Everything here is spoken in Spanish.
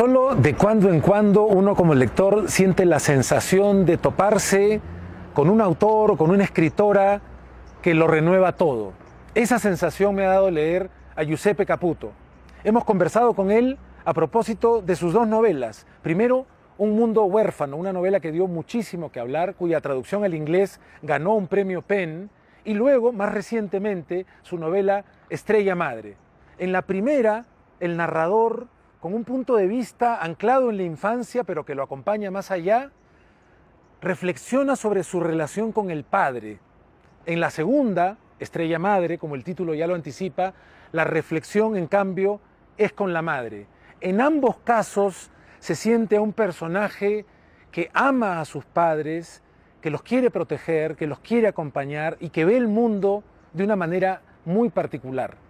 solo de cuando en cuando uno como lector siente la sensación de toparse con un autor o con una escritora que lo renueva todo. Esa sensación me ha dado leer a Giuseppe Caputo. Hemos conversado con él a propósito de sus dos novelas. Primero, Un mundo huérfano, una novela que dio muchísimo que hablar, cuya traducción al inglés ganó un premio PEN, y luego, más recientemente, su novela Estrella Madre. En la primera, el narrador con un punto de vista anclado en la infancia, pero que lo acompaña más allá, reflexiona sobre su relación con el padre. En la segunda, Estrella Madre, como el título ya lo anticipa, la reflexión, en cambio, es con la madre. En ambos casos se siente un personaje que ama a sus padres, que los quiere proteger, que los quiere acompañar y que ve el mundo de una manera muy particular.